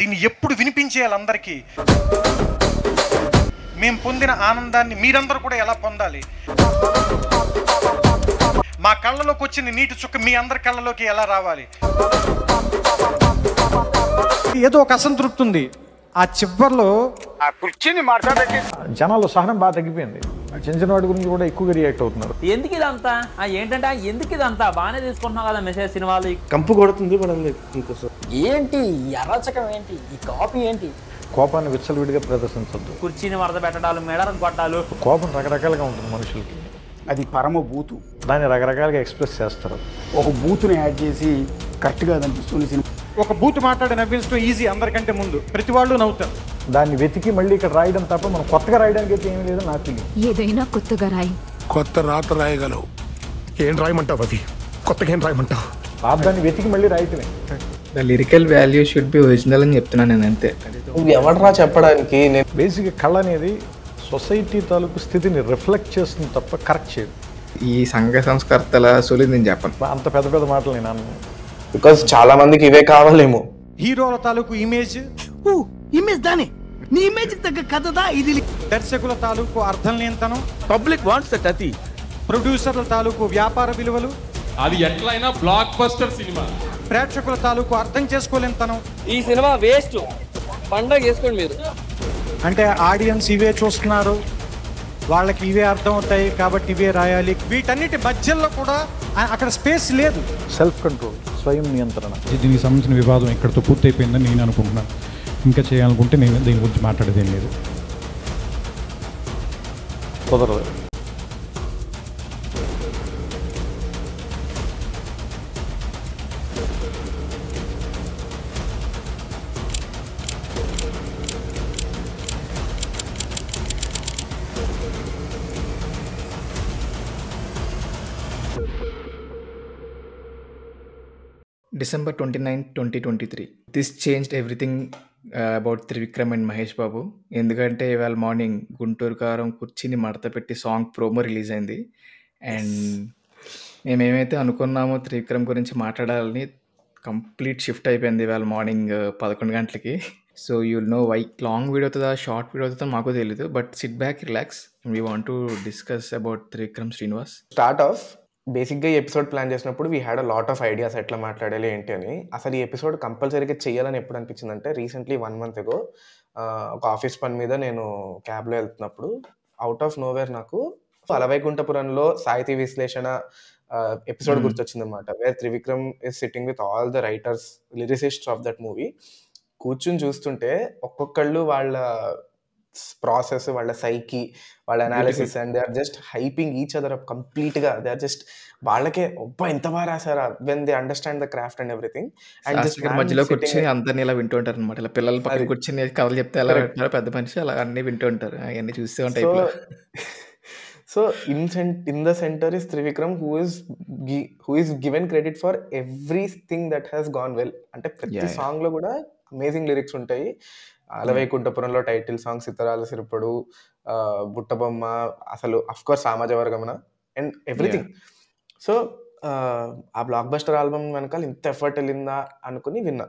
దీన్ని ఎప్పుడు వినిపించేయాలి అందరికీ మేము పొందిన ఆనందాన్ని మీరందరూ కూడా ఎలా పొందాలి మా కళ్ళలోకి వచ్చిన నీటి చుక్క మీ అందరి కళ్ళలోకి ఎలా రావాలి ఏదో ఒక అసంతృప్తి ఉంది ఆ చివరిలో ఆ కుర్చీని మాట్లాడే జనాలు సహనం బాగా తగ్గిపోయింది చిన్న చిన్న వాటి గురించి కూడా ఎక్కువగా రియాక్ట్ అవుతున్నారు ఎందుకు ఇదంతా ఏంటంటే ఎందుకు ఇదంతా బాగానే తీసుకుంటున్నాం కదా మెసేజ్ సినిమాలు కంపు కొడుతుంది మనం ఏంటి అరచకం ఏంటి ఈ కాపీ ఏంటి కోపాన్ని విచ్చలవిడిగా ప్రదర్శించద్దు కుర్చీని వరద పెట్టడాలు మెడరం కొట్టాలు కోపం రకరకాలుగా ఉంటుంది మనుషులకి అది పరమ బూతు దాన్ని రకరకాలుగా ఎక్స్ప్రెస్ చేస్తారు ఒక బూతుని యాడ్ చేసి కరెక్ట్గా అనిపిస్తుంది సినిమా ఒక బూత్ మాట్లాడి నవ్వించడం ఈజీ అందరికంటే ముందు ప్రతి వాళ్ళు నవ్వుతారు దాన్ని వెతికి మళ్ళీ ఇక్కడ రాయడం తప్ప మనం కొత్తగా రాయడానికి అయితే ఏమీ లేదో నాకు తెలియదు ఏదైనా కొత్తగా రాయి కొత్త రాత రాయగలవు ఏం రాయమంటావు అది కొత్తగా ఏం రాయమంటావు ఆ దాన్ని వెతికి మళ్ళీ రాయటమే the lyrical value should be original అని చెప్తున్నాను నేను అంతే ఎవడరా చెప్పడానికి నేను బేసిక్ కళ అనేది సొసైటీ తాలూకు స్థితిని రిఫ్లెక్ట్ చేస్తుంది తప్ప కరెక్ట్ చేయదు ఈ సంఘ సంస్కర్తల సొలి నేను చెప్పను అంత పెద్ద పెద్ద మాటలు నేను అన్నాను బికాస్ చాలా మందికి ఇవే కావాలేమో హీరోల తాలూకు ఇమేజ్ ఇమేజ్ దాని నీ ఇమేజ్ తగ్గ కథదా ఇది దర్శకుల తాలూకు అర్థం లేనితనం పబ్లిక్ వాంట్స్ దట్ అతి ప్రొడ్యూసర్ల తాలూకు వ్యాపార విలువలు అది ఎట్లయినా బ్లాక్ బస్టర్ సినిమా ప్రేక్షకుల తాలూకు అర్థం చేసుకోలేనితనం ఈ సినిమా వేస్ట్ పండగ చేసుకోండి మీరు అంటే ఆడియన్స్ ఇవే చూస్తున్నారు వాళ్ళకి ఇవే అర్థం అవుతాయి కాబట్టి ఇవే రాయాలి వీటన్నిటి మధ్యలో కూడా అక్కడ స్పేస్ లేదు సెల్ఫ్ కంట్రోల్ స్వయం నియంత్రణ దీనికి సంబంధించిన వివాదం ఇక్కడతో పూర్తయిపోయిందని నేను అనుకుంటున్నాను ఇంకా చేయాలనుకుంటే నేను దీని గురించి మాట్లాడేదేం లేదు కుదరదు December twenty nine twenty twenty three this change everything about Trivikram and Mahesh Babu ఎందుకంటే ఇవాళ మార్నింగ్ గుంటూరు కారం కుర్చీని మడత పెట్టి సాంగ్ ప్రోమో రిలీజ్ అయింది అండ్ మేమేమైతే అనుకున్నామో త్రివిక్రమ్ గురించి మాట్లాడాలని కంప్లీట్ షిఫ్ట్ అయిపోయింది ఇవాళ మార్నింగ్ uh, పదకొండు గంటలకి so you know why long video అవుతుందా షార్ట్ వీడియో అవుతుందో మాకు తెలియదు but sit back relax we want to discuss about Trivikram Srinivas start of బేసిక్గా ఈ ఎపిసోడ్ ప్లాన్ చేసినప్పుడు we had a lot of ideas ఎట్లా మాట్లాడాలి ఏంటి అని అసలు ఈ ఎపిసోడ్ కంపల్సరీగా చేయాలని ఎప్పుడు అనిపించింది అంటే రీసెంట్లీ వన్ మంత్ ఎగో ఒక ఆఫీస్ పని మీద నేను క్యాబ్లో వెళ్తున్నప్పుడు అవుట్ ఆఫ్ నోవేర్ నాకు అలవైకుంఠపురంలో సాహితీ విశ్లేషణ ఎపిసోడ్ గుర్తొచ్చింది అనమాట where Trivikram is sitting with all the writers lyricists of that movie కూర్చుని చూస్తుంటే ఒక్కొక్కళ్ళు వాళ్ళ ప్రాసెస్ వాళ్ళ సైకి వాళ్ళ analysis and they are just hyping each other complete గా దే ఆర్ జస్ట్ వాళ్ళకే ఒప్ప ఎంత బాగా రాశారా when they understand the craft and everything and just మధ్యలో వచ్చి అందరినీ ఇలా వింటూ ఉంటారు అనమాట ఇలా పిల్లల పక్కకి వచ్చి కథలు చెప్తే ఎలా వింటారు పెద్ద మనిషి అలా అన్ని వింటూ ఉంటారు అవన్నీ చూస్తూ ఉంటాయి so in cent in the center is Trivikram who is who is given credit for everything that has gone well అంటే ప్రతి సాంగ్ లో కూడా అమేజింగ్ లిరిక్స్ ఉంటాయి Ala Vaikunthapurramuloo hmm. Title song Sitharala Sirapadu Butta Bomma అసలు of course Samajavaragamana and everything so ఆ blockbuster album వెనకాల ఇంత effort వెళ్ళిందా అనుకుని విన్నా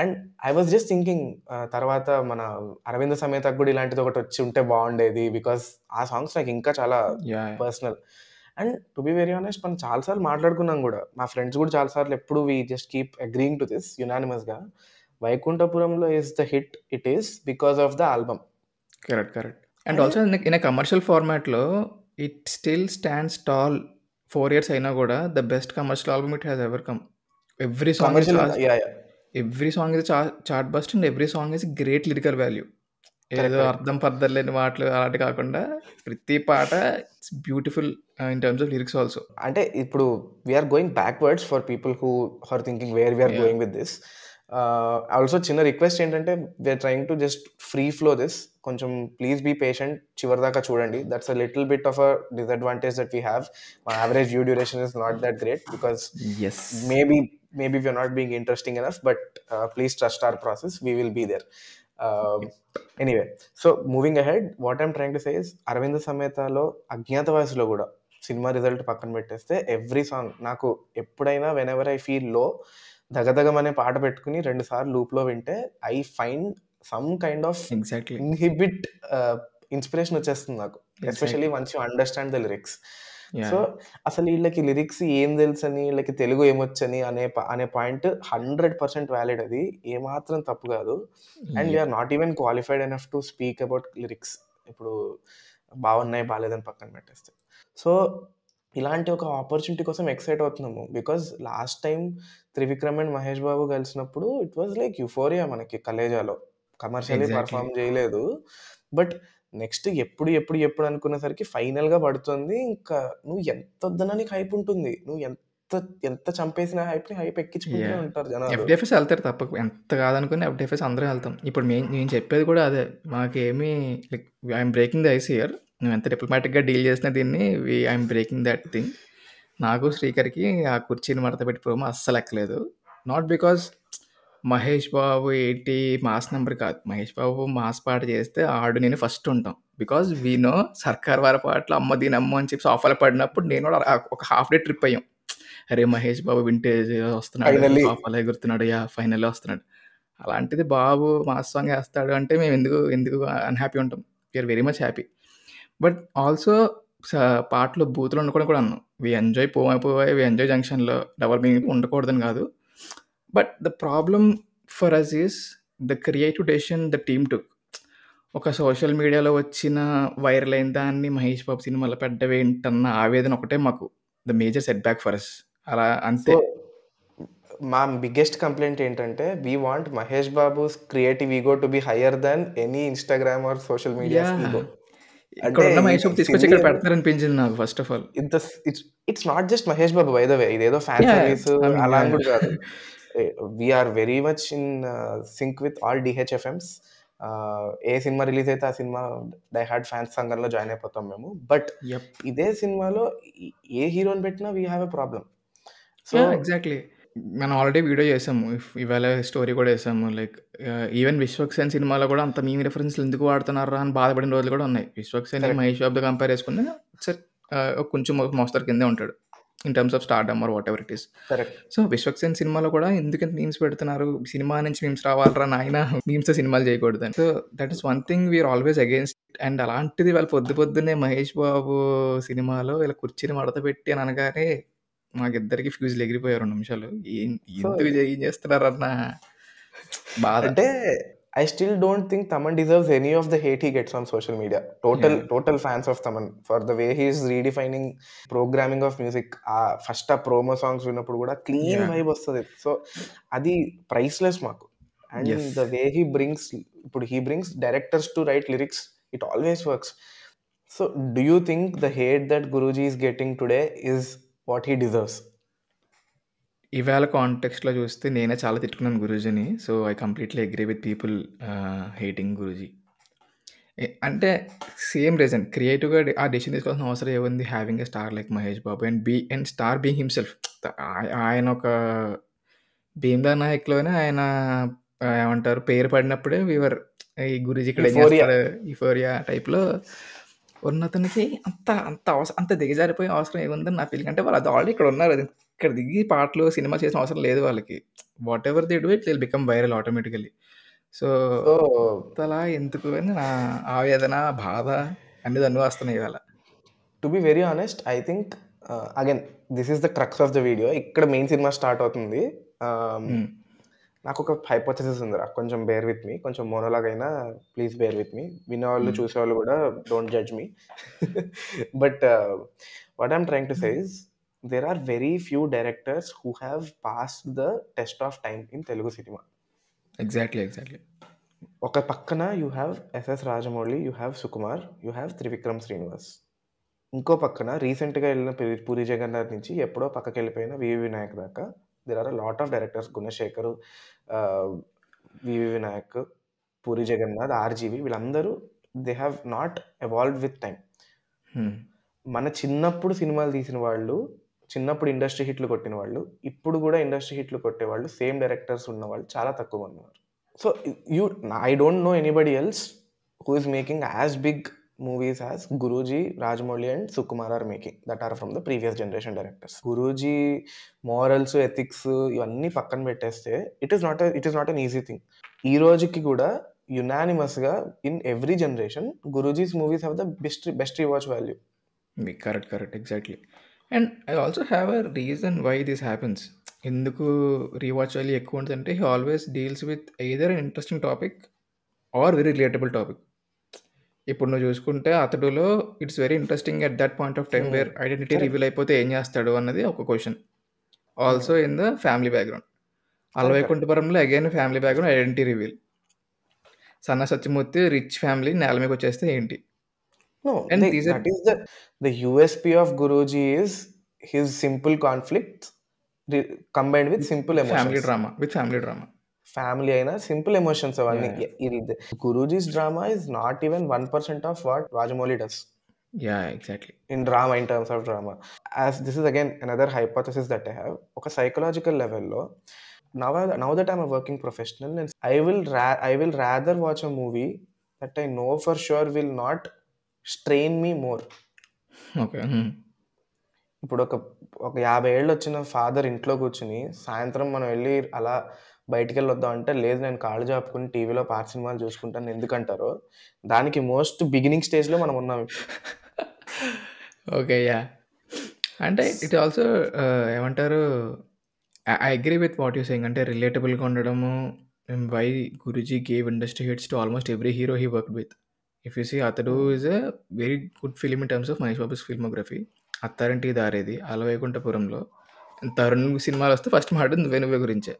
and I was just thinking తర్వాత మన అరవింద సమేత కూడా ఇలాంటిది ఒకటి వచ్చి ఉంటే బాగుండేది బికాస్ ఆ సాంగ్స్ నాకు ఇంకా చాలా personal and to be very honest మనం చాలాసార్లు మాట్లాడుకున్నాం కూడా మా ఫ్రెండ్స్ కూడా చాలాసార్లు ఎప్పుడు we just keep agreeing to this యునానిమస్గా Vaikunthapurramuloo is the hit it is because of the album correct correct and also in commercial ఫార్మాట్లో it still stands tall four years అయినా కూడా the best commercial album it has ever come every song every song is chart bust and every song is great lyrical value ఏదో అర్థం పర్థం లేని మాటలు అలాంటి కాకుండా ప్రతి పాట it's beautiful in terms of lyrics also అంటే ఇప్పుడు we are going backwards for people who are thinking where we are going with this also చిన్న రిక్వెస్ట్ ఏంటంటే we are trying to just free flow this కొంచెం ప్లీజ్ బీ పేషెంట్ చివరి దాకా చూడండి that's a little bit of a disadvantage that we have మా average view duration is not that great because maybe maybe we are not being interesting enough but please trust our process we will be there anyway so moving ahead what I'm trying to say is Aravinda సమేతలో అజ్ఞాత వయసులో కూడా cinema result పక్కన పెట్టేస్తే every song నాకు ఎప్పుడైనా when ever I feel లో అనే పాట పెట్టుకుని రెండు సార్లు లూప్ లో వింటే I find some kind of exactly inhibit inspiration వచ్చేస్తుంది నాకు especially once you understand the lyrics so అసలు వీళ్ళకి లిరిక్స్ ఏం తెలుసని వీళ్ళకి తెలుగు ఏమొచ్చని అనే అనే పాయింట్ హండ్రెడ్ పర్సెంట్ వ్యాలిడ్ అది ఏమాత్రం తప్పు కాదు and you're not even qualified enough to speak about lyrics ఇప్పుడు బాగున్నాయి బాగాలేదని పక్కన పెట్టేస్తే సో ఇలాంటి ఒక ఆపర్చునిటీ కోసం ఎక్సైట్ అవుతున్నాము because last time Trivikram and Mahesh Babu కలిసినప్పుడు ఇట్ వాజ్ లైక్ యుఫోరియా మనకి కలేజాలో కమర్షియలీ పర్ఫామ్ చేయలేదు బట్ నెక్స్ట్ ఎప్పుడు ఎప్పుడు ఎప్పుడు అనుకునేసరికి ఫైనల్గా పడుతుంది ఇంకా నువ్వు ఎంత వద్దనని హైప్ ఉంటుంది నువ్వు ఎంత ఎంత చంపేసిన హైప్ ని హైప్ ఎక్కించుకుంటూ ఉంటారు జనాలు ఎఫ్డిఎఫ్ఎస్ వెళ్తారు తప్పక ఎంత కాదనుకుని ఎఫ్డిఎఫ్ఎస్ అందరూ వెళ్తాం ఇప్పుడు మేము నేను చెప్పేది కూడా అదే మాకేమీ like I'm breaking the ice here నువ్వు ఎంత డిప్లొమాటిక్గా డీల్ చేసినా దీన్ని we I'm breaking that thing నాకు శ్రీకర్కి ఆ కుర్చీని మడత పెట్టుకోవడం అస్సలు ఎక్కలేదు నాట్ బికాస్ మహేష్ బాబు ఏంటి మాస్ నెంబర్ కాదు మహేష్ బాబు మాస్ పాట చేస్తే ఆడు నేను ఫస్ట్ ఉంటాం బికాజ్ వీనో సర్కార్ వారి పాటలు అమ్మ దీని అమ్మ అని చెప్పి ఆఫర్లు పడినప్పుడు నేను ఒక హాఫ్ డే ట్రిప్ అయ్యాం అరే మహేష్ బాబు వింటేజ్ వస్తున్నాడు ఆఫర్లు ఎగురుతున్నాడు యా ఫైనల్లో వస్తున్నాడు అలాంటిది బాబు మాస్ సాంగ్ వేస్తాడు అంటే మేము ఎందుకు ఎందుకు అన్హ్యాపీ ఉంటాం we are very much happy but also పాటలు పాటలో ఉండకూడదు కూడా అన్నాను వి ఎంజాయ్ పోవై పోవై వి ఎంజాయ్ జంక్షన్‌లో డబల్ మీనింగ్ ఉండకూడదని కాదు. But the problem for us is the creative decision the team to ఒక సోషల్ మీడియాలో వచ్చిన వైరల్ అయిన దాన్ని 'మహేష్ బాబు' సినిమాలో పెట్టవేంటన్న ఆవేదన ఒకటే మాకు. The major setback for us. అలా అంతే. మా బిగ్గెస్ట్ కంప్లైంట్ ఏంటంటే, we want Mahesh Babu creative ego to be higher than any Instagram or social media first of all it's it's not just Mahesh Babu by the ఇదేదో ఫ్యాన్ సర్వీస్ అలా కూడా కాదు we are very much in sync with all DHFMs ఏ సినిమా రిలీజ్ అయితే ఆ సినిమా డైహార్డ్ ఫ్యాన్స్ సంఘంలో జాయిన్ అయిపోతాం మేము బట్ ఇదే సినిమాలో ఏ హీరోని పెట్టినా we have a problem so exactly మనం ఆల్రెడీ వీడియో చేసాము ఇవాళ స్టోరీ కూడా వేసాము లైక్ ఈవెన్ విశ్వక్సేన్ సినిమాలో కూడా అంత మేము రిఫరెన్స్లు ఎందుకు వాడుతున్నారా అని బాధపడిన రోజులు కూడా ఉన్నాయి విశ్వక్సేన్ మహేష్ బాబు కంపేర్ చేసుకుంటే సార్ కొంచెం మోస్తారు కిందే ఉంటాడు in terms of stardom or whatever it is so Vishwaksen సినిమాలో కూడా ఎంత మీమ్స్ పెడుతున్నారు సినిమా నుంచి మీమ్స్ రావాలరా నాయన మీమ్స్ సినిమాలు చేయకూడదు so that is one thing we are always against and అలాంటిది వాళ్ళు పొద్దు పొద్దున్నే మహేష్ బాబు సినిమాలో వీళ్ళ కుర్చీని మడత పెట్టి అని అనగానే మాకిద్దరికి ఫ్యూజులు ఎగిరిపోయారు రెండు నిమిషాలు ఎందుకు చేస్తున్నారు అన్న బాధ అంటే I still don't think Thaman deserves any of the hate he gets on social media total total fans of Thaman for the way he's redefining programming of music uh first uh promo songs విన్నప్పుడు కూడా clean vibe వస్తుంది so అది priceless మాకు and the way he brings ఇప్పుడు he brings directors to write lyrics it always works so do you think the hate that Guruji is getting today is what he deserves ఈవేళ కాంటెక్స్ట్లో చూస్తే నేనే చాలా తిట్టుకున్నాను గురూజీని so I completely agree with people hating Guruji అంటే same reason క్రియేటివ్గా ఆ డిసిషన్ తీసుకోవాల్సిన అవసరం ఏముంది having a star like Mahesh Babu and be and star be himself ఆయన ఒక భీమ్దా నాయక్లోనే ఆయన ఏమంటారు పేరు పడినప్పుడే వీవర్ ఈ గురూజీ ఇక్కడ ఈఫోరియా టైప్లో ఉన్నతనికి అంత అంత అవసరం అంత దిగజారిపోయే అవసరం ఏముందని నా ఫీలింగ్ అంటే వాళ్ళు అది ఆల్రెడీ ఇక్కడ ఉన్నారు ఇక్కడ దిగి పాటలు సినిమా చేసిన అవసరం లేదు వాళ్ళకి whatever they do it will become viral automatically so అలా ఎందుకు అని నా ఆవేదన బాధ అనేది వస్తున్నాయి ఇవాళ to be very honest I think again this is the crux of the video ఇక్కడ మెయిన్ సినిమా స్టార్ట్ అవుతుంది um, hmm. నాకు ఒక హైపోథెసిస్ ఉందిరా కొంచెం బేర్ విత్ మీ కొంచెం మోనోలాగ్ అయినా ప్లీజ్ బేర్ విత్ మీ వినేవాళ్ళు hmm. చూసేవాళ్ళు కూడా don't judge me but what I'm trying to says there are very few directors who have pass the test of time in Telugu సినిమా exactly exactly ఒక పక్కన you have SS Rajamouli you have Sukumar you have Trivikram Srinivas ఇంకో పక్కన రీసెంట్గా వెళ్ళిన పూరి జగన్నాథ్ నుంచి ఎప్పుడో పక్కకి వెళ్ళిపోయిన వివి వినాయక్ దాకా there are lot of directors Gunasekhar VV Vinayak Puri Jagannadh RGV వీళ్ళందరూ they have not evolve with time మన చిన్నప్పుడు సినిమాలు తీసిన వాళ్ళు చిన్నప్పుడు ఇండస్ట్రీ హిట్లు కొట్టిన వాళ్ళు ఇప్పుడు కూడా ఇండస్ట్రీ హిట్లు కొట్టేవాళ్ళు సేమ్ డైరెక్టర్స్ ఉన్న వాళ్ళు చాలా తక్కువ ఉన్నారు so you I don't know anybody else who is making as big movies has Guruji Rajamouli and Sukumar are making that are from the previous generation directors Guruji morals ethics ఇవన్నీ పక్కన పెట్టేస్తే it is not it is not an easy thing ఈ రోజుకి కూడా యునానిమస్గా in every generation Guruji's movies have the best best rewatch value correct correct exactly and I also have a reason why this happens ఎందుకు rewatch value ఎక్కువ ఉంటుందంటే he always deals with either interesting topic or very relatable topic ఇప్పుడు నువ్వు చూసుకుంటే అతడులో it's very interesting at that point of time where identity reveal అయిపోతే ఏం చేస్తాడు అన్నది ఒక question also in the family background Ala Vaikunthapurramuloo again family background identity reveal son of Satyamurthy rich family నేల మీకు వచ్చేస్తే ఏంటి No, And they, these are- that is the the USP family drama with family drama family అయినా సింపుల్ ఎమోషన్స్ అవన్నీ Guruji's drama is not even one percent of what Rajamouli does yeah exactly in drama in terms of drama as this is again another hypothesis that I have ఒక psychological లెవెల్లో now now that I'm a working professional I will I will rather watch a movie that I know for sure will not strain me more okay ఇప్పుడు ఒక ఒక యాభై ఏళ్ళు వచ్చిన father ఇంట్లో కూర్చుని సాయంత్రం మనం వెళ్ళి అలా బయటికి వెళ్ళొద్దాం అంటే లేదు నేను కాళ్ళు చాపుకుని టీవీలో పాత సినిమాలు చూసుకుంటాను ఎందుకంటారు దానికి మోస్ట్ బిగినింగ్ స్టేజ్లో మనం ఉన్నాం ఓకే యా అంటే ఇట్ ఆల్సో ఏమంటారు I agree with what you saying అంటే రిలేటబుల్గా ఉండడము why Guruji gave industry hits to almost every hero he work with if you see Athadu is a very good film in terms of Mahesh Babu's filmography Attarintiki Daredi Ala Vaikunthapurramuloo Tarun సినిమాలు వస్తే first మాట వెనువే గురించే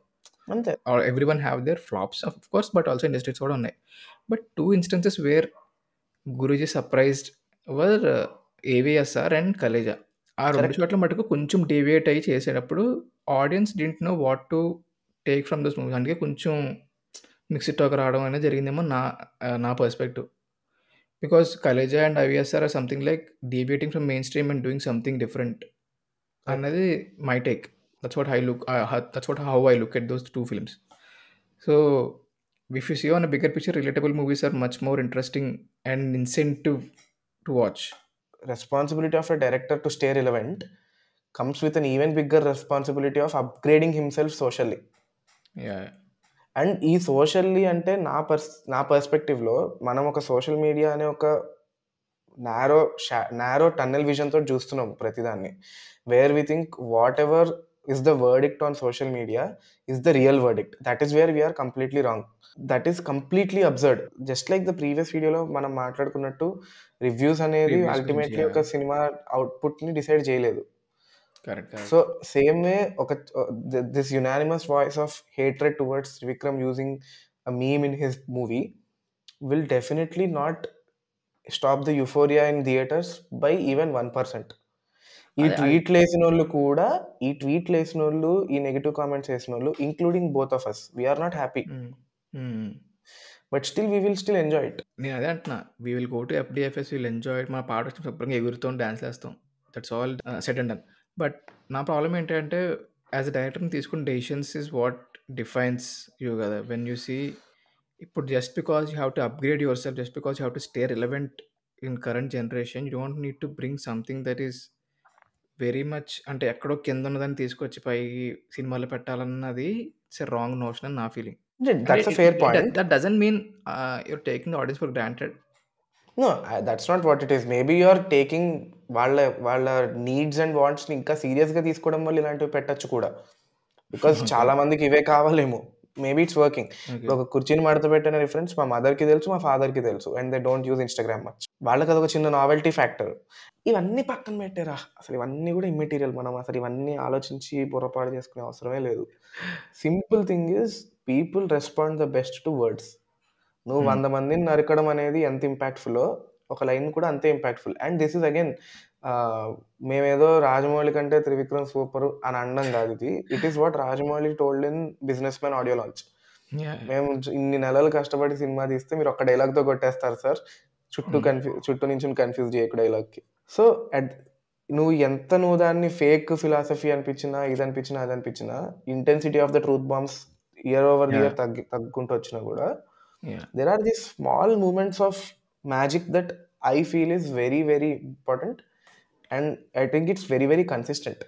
అంతే everyone have their flops of course but also industries కూడా ఉన్నాయి but two instances where Guruji surprised were AVSR and Khaleja ఆ రెండు చోట్ల మటుకు కొంచెం డివియేట్ అయ్యి చేసేటప్పుడు audience didn't know what to take from this movie అందుకే కొంచెం మిక్స్డ్ టాక్ రావడం అనేది జరిగిందేమో నా నా perspective because Khaleja and IVSR are something like debating from mainstream and doing something different అన్నది my take that's what I look that's what how I look at those two films so if you see on a bigger picture relatable movies are much more interesting and incentive to watch responsibility of a director to stay relevant comes with an even bigger responsibility of upgrading himself socially and ఈ socially అంటే నా purse నా పర్స్పెక్టివ్లో మనం ఒక social media అనే ఒక narrow షా narrow tunnel విజన్తో చూస్తున్నాం ప్రతిదాన్ని where we think whatever is the verdict on social media is the real verdict. That is where we are completely wrong. That is completely just like the previous వీడియోలో మనం మాట్లాడుకున్నట్టు reviews అనేది ultimately ఒక cinema output ని decide చేయలేదు so same way ఒక this unanimous voice of hatred towards Vikram using a meme in his movie will definitely not stop the euphoria in theatres by even one percent ఈ ట్వీట్లు వేసిన వాళ్ళు కూడా ఈ ట్వీట్లు వేసిన వాళ్ళు ఈ నెగిటివ్ కామెంట్స్ వేసిన వాళ్ళు including both of us we're not happy but still we will still enjoy it నేను అదే అంటున్నా we will go to FDFS will enjoy మన పాట వచ్చిన శుభ్రంగా ఎగురుతో డ్యాన్స్ వేస్తాం that's all set and done but నా ప్రాబ్లం ఏంటంటే యాజ్ అ డైరెక్టర్ని తీసుకున్న decisions is what defines you కదా వెన్ యూ సీ ఇప్పుడు just because you have to upgrade yourself just because you have to stay relevant in current generation you don't need to bring something that is very much అంటే ఎక్కడో కింద ఉన్నదాన్ని తీసుకొచ్చి పై సినిమాలో పెట్టాలన్నది it's a wrong notion అని నా ఫీలింగ్ అంటే fair point that doesn't mean you're taking audience for granted no that's not what it is maybe you are taking వాళ్ళ వాళ్ళ నీడ్స్ అండ్ వాంట్స్ని ఇంకా సీరియస్గా తీసుకోవడం వల్ల ఇలాంటివి పెట్టచ్చు కూడా బికాస్ చాలా మందికి ఇవే కావాలేమో మేబీ ఇట్స్ వర్కింగ్ ఒక కుర్చీని మడత పెట్టిన రిఫరెన్స్ మా మదర్కి తెలుసు మా ఫాదర్కి తెలుసు and they don't use Instagram much వాళ్ళకి అదొక చిన్న నావెల్టీ ఫ్యాక్టర్ ఇవన్నీ పక్కన పెట్టారా అసలు ఇవన్నీ కూడా ఇమ్మెటీరియల్ మనం అసలు ఇవన్నీ ఆలోచించి పొరపాటు చేసుకునే అవసరమే లేదు simple thing is people respond the best to words నువ్వు hmm. వంద మందిని నరకడం అనేది ఎంత ఇంపాక్ట్ఫుల్లో ఒక లైన్ కూడా అంతే impactful and this is again మేమేదో రాజమౌళి కంటే త్రివిక్రమ్ సూపర్ అని అనడం కాదు ఇది it is what Rajamouli told in Businessman audio launch మేము ఇన్ని నెలలు కష్టపడి సినిమా తీస్తే మీరు ఒక్క డైలాగ్తో కొట్టేస్తారు సార్ చుట్టూ కన్ఫ్యూ hmm. చుట్టూ నుంచి కన్ఫ్యూజ్ చేయకు డైలాగ్కి సో అట్ నువ్వు ఎంత నువ్వు దాన్ని ఫేక్ ఫిలాసఫీ అనిపించినా ఇది అనిపించినా అది అనిపించినా intensity of the truth bombs year over year తగ్గి తగ్గుకుంటూ వచ్చినా కూడా there are the small moments of magic that I feel is very very important and I think it's very very consistent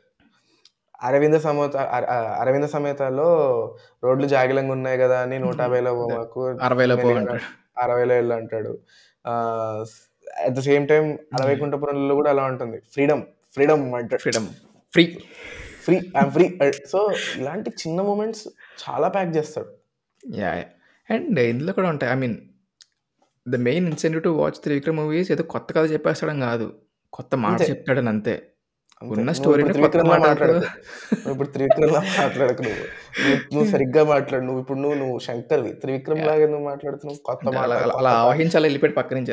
Aravinda Sametha అరవింద సమేతలో రోడ్లు జాగిలంగా ఉన్నాయి కదా అని నూట యాభైలో hmm. అరవైలో అరవైలో వెళ్ళు అంటాడు అట్ ద సేమ్ టైం అలవైకుంఠపురంలో కూడా అలా ఉంటుంది ఫ్రీడమ్ ఫ్రీడమ్ అంటే freedom free free I'm free so ఇలాంటి చిన్న మూమెంట్స్ చాలా ప్యాక్ చేస్తాడు యా అండ్ ఇందులో కూడా ఉంటాయి I mean the main incentive to watch Trivikram movies ఏదో కొత్త కథ చెప్పేస్తాడని కాదు కొత్త మాట చెప్తాడని అంతే ఉన్న స్టోరీ ఇప్పుడు త్రివిక్రమ్ మాట్లాడకు నువ్వు నువ్వు సరిగ్గా మాట్లాడు నువ్వు ఇప్పుడు నువ్వు నువ్వు శంకర్ త్రివిక్రమ్ లాగా నువ్వు మాట్లాడుతున్నావు కొత్త అలా ఆవహించాలి వెళ్ళిపోయి పక్క నుంచి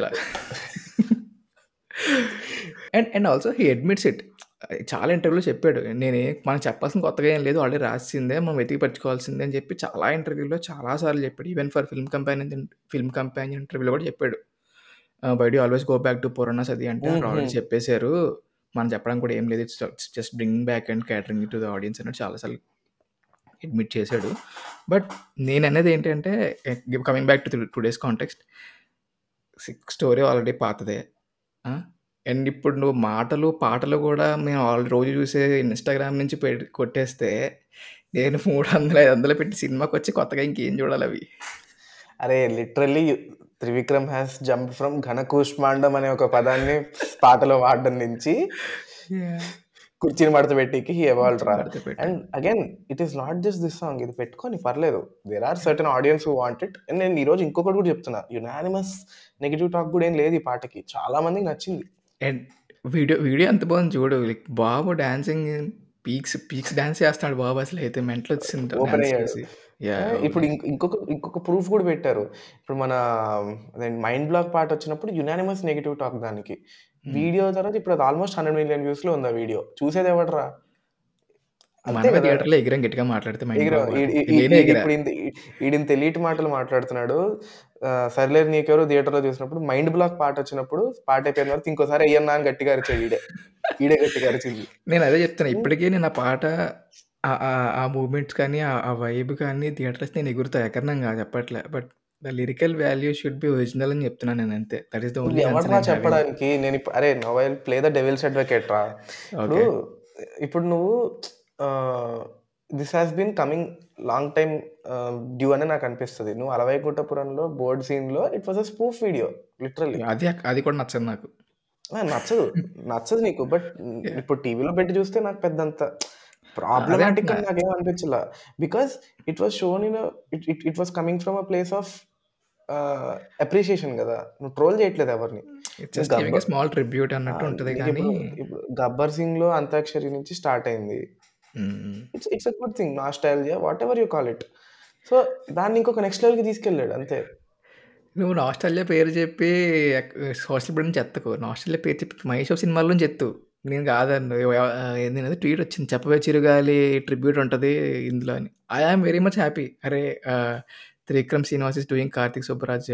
and and also he admits it చాలా ఇంటర్వ్యూలో చెప్పాడు నేను మనం చెప్పాల్సిన కొత్తగా ఏం లేదు ఆల్రెడీ రాసిందే మనం వెతికి పట్టుకోవాల్సిందే అని చెప్పి చాలా ఇంటర్వ్యూలో చాలా సార్లు చెప్పాడు even for film company film company ఇంటర్వ్యూలో కూడా చెప్పాడు బయట always go back to Puranas సది అంటే చెప్పేశారు మనం చెప్పడం కూడా ఏం లేదు it's just bring back and catering to the audience అన్నట్టు చాలాసార్లు అడ్మిట్ చేశాడు బట్ నేను అనేది ఏంటంటే coming back to today's context సిక్స్ స్టోరీ ఆల్రెడీ పాతదే అండ్ ఇప్పుడు నువ్వు మాటలు పాటలు కూడా మేము ఆల్రెడీ రోజు చూసే ఇన్స్టాగ్రామ్ నుంచి పెట్టి కొట్టేస్తే నేను మూడు వందల ఐదు వందలు పెట్టి సినిమాకి వచ్చి కొత్తగా ఇంకేం చూడాలి అవి అరే literally Trivikram has jump from ఘనకూష్మాండం అనే ఒక పదాన్ని పాటలో వాడడం నుంచి కుర్చీని మడతపెట్టికి హీ పెట్టి and again it is not just this song ఇది పెట్టుకొని పర్లేదు there are certain audience who want it and నేను ఈరోజు ఇంకొకటి కూడా చెప్తున్నా యునానిమస్ నెగిటివ్ టాక్ కూడా ఏం లేదు ఈ పాటకి చాలా మందికి నచ్చింది అండ్ వీడియో వీడియో అంత బాగుంది చూడు like Babu dancing peaks peaks dance చేస్తాడు బాబు అసలు అయితే మెంటల్ వచ్చింది ఇప్పుడు ఇంకొక ఇంకొక ప్రూఫ్ కూడా పెట్టారు. ఇప్పుడు మన 'మైండ్ బ్లాక్' పాట వచ్చినప్పుడు యునానిమస్ నెగిటివ్ టాక్ దానికి. Video hmm. తర్వాత ఇప్పుడు అది ఆల్‌మోస్ట్ వ్యూస్ లో ఉంది ఆ వీడియో. చూసేది ఎవడరా మనమే మాట్లాడితే ఇప్పుడు మాటలు మాట్లాడుతున్నాడు. 'సర్లేరు నీకెవరు' లో చూసినప్పుడు 'మైండ్ బ్లాక్' పాట వచ్చినప్పుడు పాట అయిపోయిన తర్వాత ఇంకోసారి అయ్యన్నా అని గట్టిగా అరిచాడు ఈడే. ఈడే గట్టిగా అరిచింది. నేను చెప్తున్నా. చెప్తున్నాను ఇప్పటికే నేను ఆ పాట ఆ మూమెంట్స్ కానీ, ఆ వైబ్ కానీ థియేటర్స్ నేను ఎగురుతా, ఎక్కడన్నా కాదు చెప్పట్లే. But the lyrical value should be original అని చెప్తున్నాను నేను అంతే దట్ ఈస్ ద ఓన్లీ చెప్పడానికి? నేను అరే now play the devil's advocate రా. ఇప్పుడు, ఇప్పుడు నువ్వు this has been coming long time due due అనే అనిపిస్తుంది నువ్వు కూటపురంలో బోర్డ్ సీన్‌లో it was a spoof video literally. అది అది కూడా నచ్చదు నాకు. నచ్చదు. నచ్చదు నీకు. బట్ ఇప్పుడు టీవీలో పెట్టి చూస్తే నాకు పెద్దంత ప్రాబ్లమాటిక్ అని నాకేం అనిపించలా because it was shown in it it was coming from a place of appreciation కదా నువ్వు ట్రోల్ చేయట్లేదు ఎవరిని స్మాల్ ట్రిబ్యూట్ అన్నట్టు ఉంటుంది కానీ గబ్బర్ సింగ్ లో అంతాక్షరి నుంచి స్టార్ట్ అయింది it's it's a good thing నా style whatever you call it so దాన్ని ఇంకొక నెక్స్ట్ లెవెల్ కి తీసుకెళ్ళాడు అంతే నువ్వు నాస్ట్రేలియా పేరు చెప్పి సోషల్ మీడియా నుంచి ఎత్తకు పేరు చెప్పి మహేషో సినిమాలో చెత్తు నేను కాదండి ఏంటంటే ట్వీట్ వచ్చింది. 'చెప్పవే చిరుగాలి' ట్రిబ్యూట్ ఉంటుంది ఇందులో అని. I am very much happy. అరే! 'Trivikram Srinivas is doing Karthik Subbaraj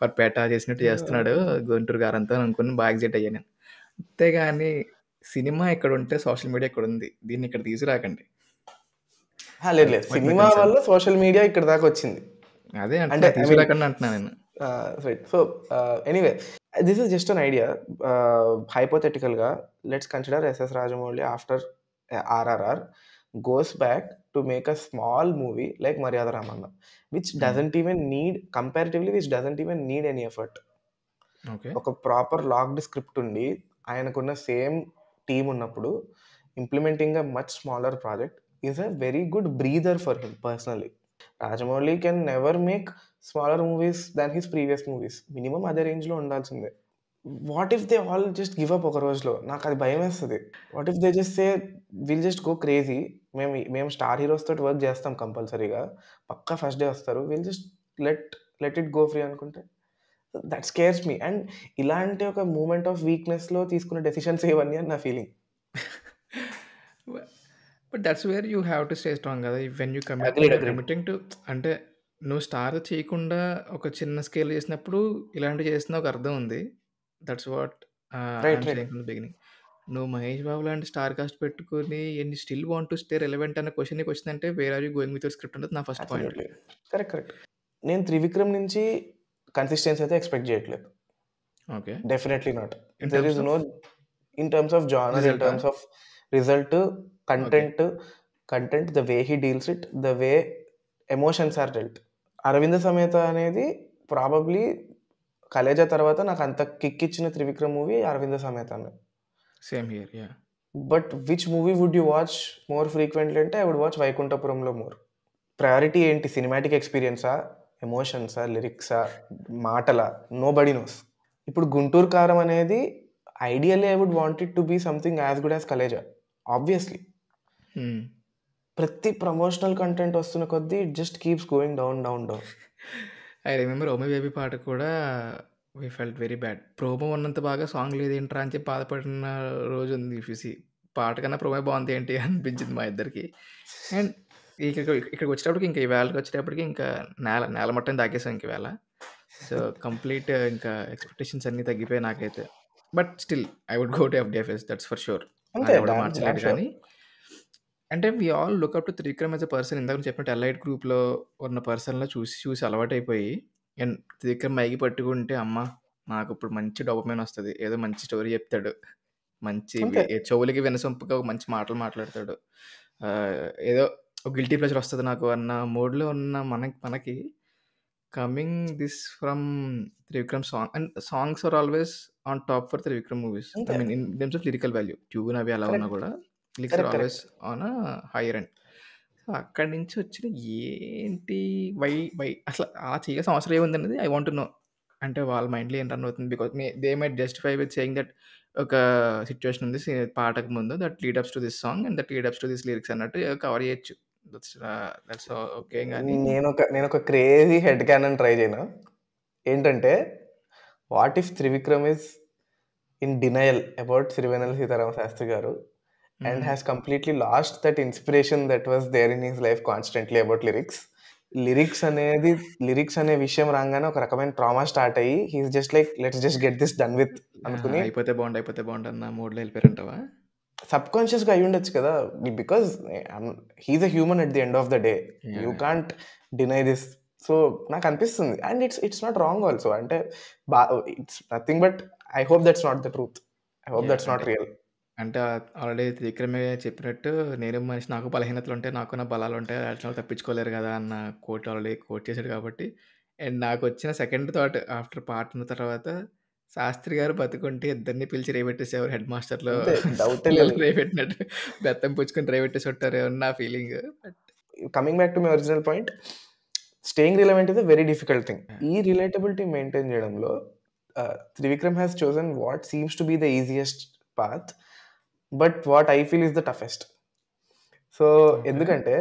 for Petta' చేసినట్టు చేస్తున్నాడు గుంటూరు గారు అంతా అనుకుని బాగా ఎక్సైట్ అయ్యాను నేను. అంతేగాని సినిమా ఇక్కడ ఉంటే సోషల్ మీడియా ఇక్కడ ఉంది దీన్ని ఇక్కడ తీసుకురాకండి. లేదు. లేదు. సినిమా వల్ల సోషల్ మీడియా ఇక్కడ దాకా వచ్చింది అదే అంటే అంటున్నాను తీసుకురాకండి నేను. So, anyway this is just an idea హైపోథెటికల్గా let's consider SS Rajamouli after RRR goes back to make a small movie like Maryada Ramanna which doesn't even need comparatively which doesn't even need any effort ఒక proper locked script ఉండి ఆయనకున్న same team ఉన్నప్పుడు implementing a much smaller project is a very good breather for him personally Rajamouli can never make smaller movies than his previous movies minimum అదే రేంజ్లో ఉండాల్సిందే what if they all just give up ఒక రోజులో నాకు అది భయం వేస్తుంది what if they just say will just go crazy మేము మేము స్టార్ హీరోస్ తోటి వర్క్ చేస్తాం కంపల్సరీగా పక్కా ఫస్ట్ డే వస్తారు will just let let it go free అనుకుంటే దట్ స్కేర్స్ మీ అండ్ ఇలాంటి ఒక మూమెంట్ ఆఫ్ వీక్నెస్లో తీసుకున్న డెసిషన్స్ ఇవన్నీ అని నా feeling but that's where you have to stay strong కదా వెన్ యూ కమిటింగ్ టు అంటే నువ్వు స్టార్ చేయకుండా ఒక చిన్న స్కేల్ చేసినప్పుడు ఇలాంటివి చేసిన ఒక అర్థం ఉంది దట్స్ వాట్ బిగినింగ్ నువ్వు మహేష్ బాబు లాంటి స్టార్ కాస్ట్ పెట్టుకుని ఎన్ని still want to stay relevant అన్న క్వశ్చన్ క్వశ్చన్ అంటే where are you going with script అంటే నా ఫస్ట్ పాయింట్ కరెక్ట్ కరెక్ట్ నేను త్రివిక్రమ్ నుంచి కన్సిస్టెన్సీ అయితే ఎక్స్పెక్ట్ చేయట్లేదు okay definitely not there is no in terms of genre in terms of result content content the way he deals it the way emotions are dealt Aravinda Sametha అనేది probably Khaleja తర్వాత నాకు అంత kick ఇచ్చిన Trivikram movie Aravinda Sametha same here yeah but which movie would you watch more frequently అంటే I would watch వైకుంఠపురంలో more priority ఏంటి cinematic ఎక్స్పీరియన్సా ఎమోషన్సా లిరిక్సా మాటలా నో బడీ నోస్ ఇప్పుడు గుంటూరు కారం అనేది ideally I would wanted to be something as good as Khaleja obviously Hmm. ప్రతి ప్రమోషనల్ కంటెంట్ వస్తున్న కొద్దీ it just keeps going down down down I remember oh my baby పాట కూడా we felt very bad promo ఉన్నంత బాగా song లేదు ఏంట్రా అని చెప్పి బాధపడిన రోజు ఉంది చూసి పాట కన్నా ప్రోమో బాగుంది ఏంటి అనిపించింది మా ఇద్దరికి అండ్ ఇక్కడ ఇక్కడికి వచ్చేటప్పటికి ఇంకా ఈ వేళకి వచ్చేటప్పటికి ఇంకా నేల నేల మొత్తం తాగేసాం ఇంక వేళ సో కంప్లీట్ uh, ఇంకా ఎక్స్పెక్టేషన్స్ అన్నీ తగ్గిపోయాయి నాకైతే but still I would go to FDFS that's for sure మార్చలేదు కానీ అంటే we all look up to Trivikram as a person ఇందాక చెప్పినట్టు ఎలైట్ గ్రూప్‌లో ఉన్న పర్సన్లో చూసి, చూసి అలవాటైపోయి అండ్ త్రివిక్రమ్ మైక్ పట్టుకుంటే అమ్మ! నాకు ఇప్పుడు మంచి డోపమైన్ వస్తుంది ఏదో మంచి స్టోరీ చెప్తాడు. మంచి చెవులకి వినసొంపుగా మంచి మాటలు మాట్లాడతాడు. ఏదో ఒక గిల్టీ ప్లెజర్ వస్తుంది నాకు అన్న మూడ్‌లో ఉన్న మనకి మనకి coming this from Trivikram song and songs are always on top for Trivikram movies. I mean in terms of lyrical value. Tune అవి ఎలా ఉన్నా కూడా clicks always on a higher so అక్కడి నుంచి వచ్చిన ఏంటి వై వై అసలు అలా చేయాల్సిన అవసరం అనేది ఐ వాంట్ నో. అంటే వాళ్ళ మైండ్‌లో ఏం రన్ అవుతుంది because may they might justify with saying that ఒక సిచ్యువేషన్ ఉంది. పాటకు ముందు that lead ups to this song and that lead ups to this lyrics అన్నట్టు కవర్ చేయొచ్చు. దట్స్ ఓకే కానీ నేను ఒక నేను ఒక క్రేజీ హెడ్ అని ట్రై చేయను ఏంటంటే what if Trivikram is in denial about Sirivennela Seetharama Sastry garu. And has completely lost that inspiration that was there in his life constantly about lyrics lyrics అనేది లిరిక్స్ అనే విషయం రాగానే ఒక రకమైన ట్రామా స్టార్ట్ అయ్యి he's just like let's just get this done with అనుకుని అయిపోతే బాగుండు అయిపోతే బాగుండు అన్న మూడ్లో వెళ్ళిపోయారంటవా సబ్ కాన్షియస్ గా అయి ఉండొచ్చు కదా because he's a human at the end of the day you can't deny this so నాకు అనిపిస్తుంది and it's it's not wrong also అంటే బా it's nothing but I hope that's not the truth I hope that's not real అంటే already త్రివిక్రమే చెప్పినట్టు నేను మనిషి, నాకు బలహీనతలు ఉంటాయి నాకు నా ఉంటాయి అట్లా తప్పించుకోలేరు కదా అన్న కోట్ ఆల్రెడీ కోట్ చేశాడు కాబట్టి, అండ్ నాకు వచ్చిన సెకండ్ థాట్ ఆఫ్టర్ ఉన్న తర్వాత, శాస్త్రి గారు బతుకుంటే ఇద్దరిని పిలిచి రేవెట్టేసేవారు హెడ్ మాస్టర్‌లు అంతే. రేవెట్టినట్టు. బెత్తం పుచ్చుకొని రేవెట్టేసుంటారేమో అని నా feeling. But coming back to my original point. Staying relevant is very difficult thing. ఈ రిలేటబిలిటీ మెయింటైన్ చేయడంలో uh, Trivikram has chosen what seems to be the easiest path. But what I feel is the toughest so ఎందుకంటే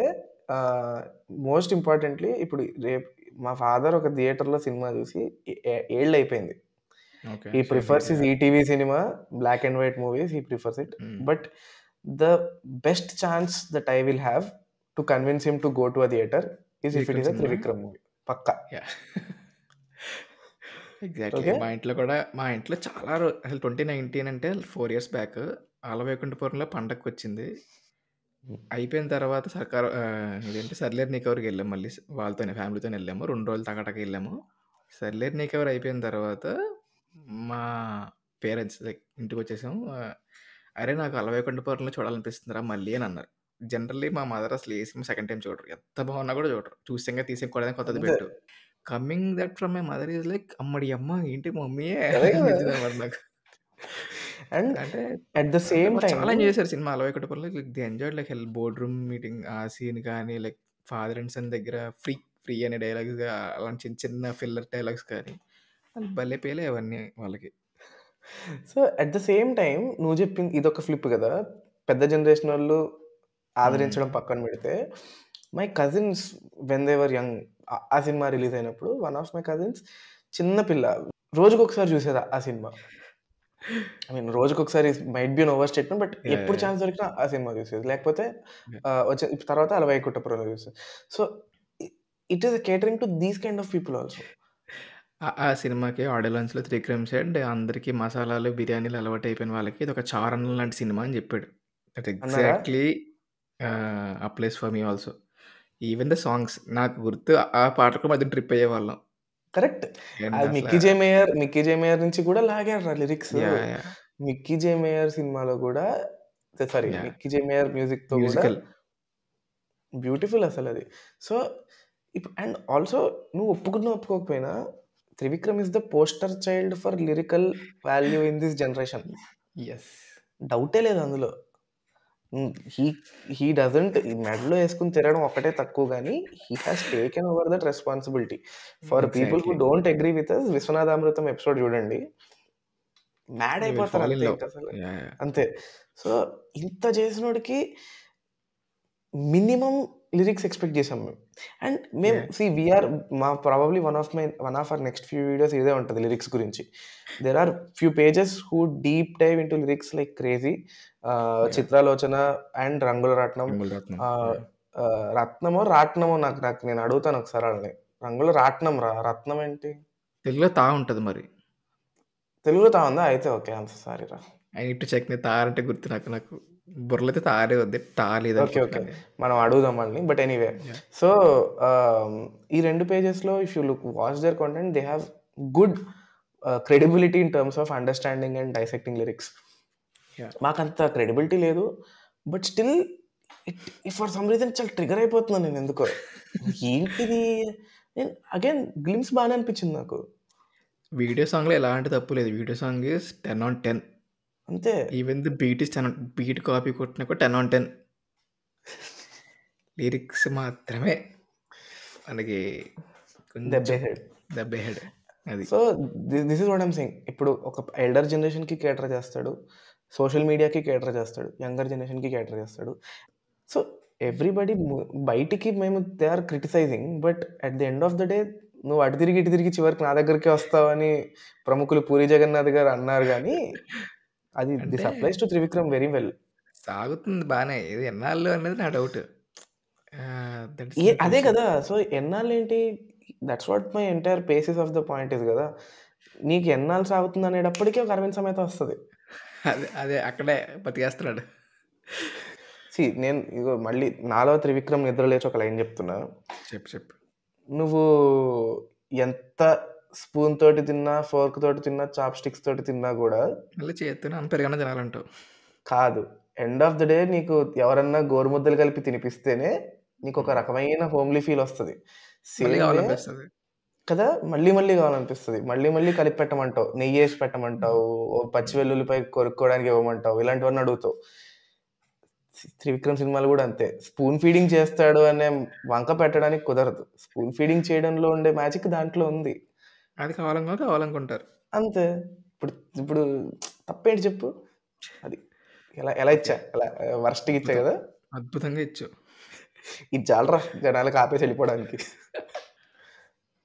most importantly ఇప్పుడు రేపు మా father ఒక థియేటర్లో cinema చూసి ఏళ్ళు అయిపోయింది he prefers his ETV cinema black and white movies he prefers it but the best chance that I will have to convince him to go to a theatre is if it is a Trivikram movie పక్కా exactly మా ఇంట్లో కూడా మా ఇంట్లో చాలా అసలు twenty nineteen అంటే four years back ఆలవైకుంఠపురంలో పండగకి వచ్చింది అయిపోయిన తర్వాత సర్కార్ ఇదేంటి సర్లేరు నీకెవరికి వెళ్ళాము మళ్ళీ వాళ్ళతోనే ఫ్యామిలీతోనే వెళ్ళాము రెండు రోజులు తగటకి వెళ్ళాము సర్లేరు నీకెవరు అయిపోయిన తర్వాత మా పేరెంట్స్ ఇంటికి వచ్చేసాము అరే నాకు అలవైకుంఠపురంలో చూడాలనిపిస్తుందిరా మళ్ళీ అని అన్నారు జనరల్లీ మా మదర్ అసలు ఏ సినిమా సెకండ్ టైం చూడరు ఎంత బాగున్నా కూడా చూడరు చూసాక కూడా కొత్తది పెట్టు coming that from my mother is like అమ్మడి అమ్మ ఏంటి మమ్మీ అండ్ అంటే అట్ ద సేమ్ టైం చాలా చేశారు సినిమాలో ఒకటి like the enjoy like hell board room meeting ఆ సీన్ కానీ లైక్ ఫాదర్ అండ్ సన్ దగ్గర ఫ్రీ ఫ్రీ అనే డైలాగ్స్ అలాంటి చిన్న చిన్న ఫిల్లర్ డైలాగ్స్ కానీ భలే పేలే అవన్నీ వాళ్ళకి so at the same time నువ్వు చెప్పింది ఇదొక ఫ్లిప్ కదా పెద్ద జనరేషన్ వాళ్ళు ఆదరించడం పక్కన పెడితే my cousins when they were young ఆ సినిమా రిలీజ్ అయినప్పుడు వన్ ఆఫ్ మై కజిన్స్ చిన్న పిల్ల రోజుకొకసారి చూసేదా ఆ సినిమా ఐ మీన్ రోజుకి ఒకసారి might be overstatement but ఎప్పుడు ఛాన్స్ దొరికినా ఆ సినిమా చూసేది లేకపోతే వచ్చే తర్వాత అలా వైకుంఠపురంలో చూసేది so it is catering to these kind of people also ఆ సినిమాకి ఆడియన్స్లో త్రిక్రమ్స్ అండ్ అందరికీ మసాలాలు బిర్యానీలు అలవాటు అయిపోయిన వాళ్ళకి ఇది ఒక చారణ లాంటి సినిమా అని చెప్పాడు that exactly applies for me also even the songs నాకు గుర్తు ఆ పాటకు మధ్య ట్రిప్ అయ్యే వాళ్ళం కరెక్ట్ మిక్కీ జే మేయర్ మిక్కీ జే మేయర్ నుంచి కూడా లాగారు లిరిక్స్ మిక్కీ జే మేయర్ సినిమాలో కూడా సారీ మిక్కీ జే మేయర్ మ్యూజిక్ తో కూడా బ్యూటిఫుల్ అసలు అది సో అండ్ ఆల్సో నువ్వు ఒప్పుకున్నా ఒప్పుకోకపోయినా Trivikram is the poster child for lyrical value in this generation ఎస్ డౌటే లేదు అందులో హీ హీ డజంట్ మెడలో వేసుకుని తిరగడం ఒకటే తక్కువ కానీ he has taken over that responsibility for people who don't agree with us విశ్వనాథామృతం ఎపిసోడ్ చూడండి మ్యాడ్ అయిపోతారు అంతే అసలు అంతే సో ఇంత చేసినోడికి మినిమం లిరిక్స్ ఎక్స్పెక్ట్ చేసాం మేము అండ్ మేము సి వీఆర్ మా probably one of my one of our next few videos ఇదే ఉంటుంది లిరిక్స్ గురించి there are few pages who deep dive into lyrics like crazy చిత్రాలోచన అండ్ రంగుల రాట్నం రత్నమో రాట్నమో నాకు నాకు నేను అడుగుతాను ఒకసారి వాళ్ళని రంగుల రాట్నం రా రత్నం ఏంటి తెలుగులో తా ఉంటుంది మరి తెలుగులో తా ఉందా అయితే ఓకే అంత సారీ రా ఐ నీట్ చెక్ తా అంటే గుర్తు నాకు నాకు బుర్రలైతే తారే వద్దు తాలేదు ఓకే ఓకే మనం అడుగుదాం వాళ్ళని బట్ ఎనీవే సో ఈ రెండు పేజెస్లో if you look watch their content they have good credibility in terms of understanding and dissecting lyrics మాకంత క్రెడిబిలిటీ లేదు but still it for some reason చాలా ట్రిగర్ అయిపోతున్నాను నేను ఎందుకో ఏంటిది నేను అగైన్ గ్లిమ్స్ బాగానే అనిపించింది నాకు వీడియో సాంగ్లో ఎలాంటి తప్పు లేదు video song is ten on ten అంతే. Even the beat is ten beat copy కొట్టిన కూడా ఆన్ టెన్ లిరిక్స్ మాత్రమే మనకి కొంచెం అది. So this this is what I'm saying ఇప్పుడు ఒక ఎల్డర్ జనరేషన్‌కి కేటర్ చేస్తాడు. సోషల్ మీడియాకి కేటర్ చేస్తాడు. యంగర్ జనరేషన్‌కి కేటర్ చేస్తాడు. సో ఎవ్రీబడి బయటికి మేము they are criticising. But at the end of the day నువ్వు అటు తిరిగి, ఇటు తిరిగి చివరికి నా దగ్గరికి వస్తావని ప్రముఖులు పూరి జగన్నాథ్ గారు అన్నారు కానీ అది this applies to Trivikram very well. సాగుతుంది బానే. ఇది ఎన్నాళ్ళు అనేది నా డౌట్. అదే కదా! సో ఎన్నాళ్ళు ఏంటి that's what my entire basis of the point is కదా నీకు ఎన్నాళ్ళు సాగుతుంది అనేటప్పటికీ ఒక అరవింద్ సమేత వస్తుంది అదే అదే అక్కడే బతికేస్తున్నాడు. సి నేను ఇగో మళ్ళీ నాలో త్రివిక్రమ్ నిద్ర లేచి ఒక లైన్ చెప్తున్నాను చెప్పు చెప్పు. నువ్వు ఎంత స్పూన్ తోటి తిన్నా ఫోర్క్ తోటి తిన్నా చాప్ స్టిక్స్ తోటి తిన్నా కూడా మళ్ళీ తినాలంటావు కాదు ఎండ్ ఆఫ్ ద డే నీకు ఎవరన్నా గోరుముద్దలు కలిపి తినిపిస్తేనే నీకు ఒక hmm. రకమైన హోమ్లీ ఫీల్ వస్తుంది కదా మళ్ళీ మళ్ళీ కావాలనిపిస్తుంది మళ్ళీ మళ్ళీ కలిపి పెట్టమంటావు నెయ్యి వేసి పెట్టమంటావు hmm. పచ్చి వెల్లుల్లిపై కొరుక్కోవడానికి ఇవ్వమంటావు ఇలాంటివన్నీ అడుగుతావు త్రివిక్రమ్ సినిమాలు కూడా అంతే స్పూన్ ఫీడింగ్ చేస్తాడు అనే వంక పెట్టడానికి కుదరదు స్పూన్ ఫీడింగ్ చేయడంలో ఉండే మ్యాజిక్ దాంట్లో ఉంది అది కావాలనుకుంటే కావాలనుకుంటారు అంతే ఇప్పుడు ఇప్పుడు తప్పేంటి చెప్పు అది ఎలా ఎలా ఇచ్చా ఎలా వర్స్ట్గా ఇచ్చా కదా అద్భుతంగా ఇచ్చు ఇది చాలరా జనాలకు ఆపేసి వెళ్ళిపోవడానికి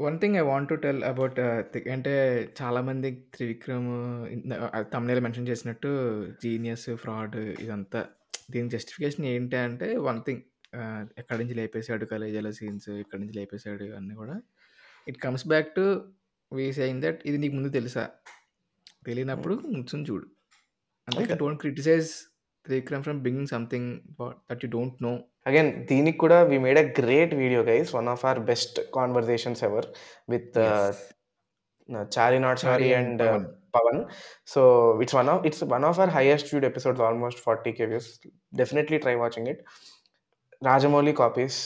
one thing I want to tell about అంటే చాలామంది త్రివిక్రమ్ తమిళ మెన్షన్ చేసినట్టు జీనియస్ ఫ్రాడ్ ఇదంతా దీని జస్టిఫికేషన్ ఏంటి అంటే వన్ థింగ్ uh, ఎక్కడి నుంచి లేపేశాడు కాలేజీలో సీన్స్ ఎక్కడి నుంచి లేపేశాడు ఇవన్నీ కూడా ఇట్ కమ్స్ బ్యాక్ టు వేసి అయిన దట్ ఇది నీకు ముందు తెలుసా తెలియనప్పుడు నుంచుని hmm. చూడు అంటే don't criticise Trivikram from binging something that you don't know again దీనికి కూడా we made a great video guys one of our best conversations ever with Chari not sorry and Pavan so it's one of it's one of our highest viewed episodes almost forty K views definitely try watching it Rajamouli copies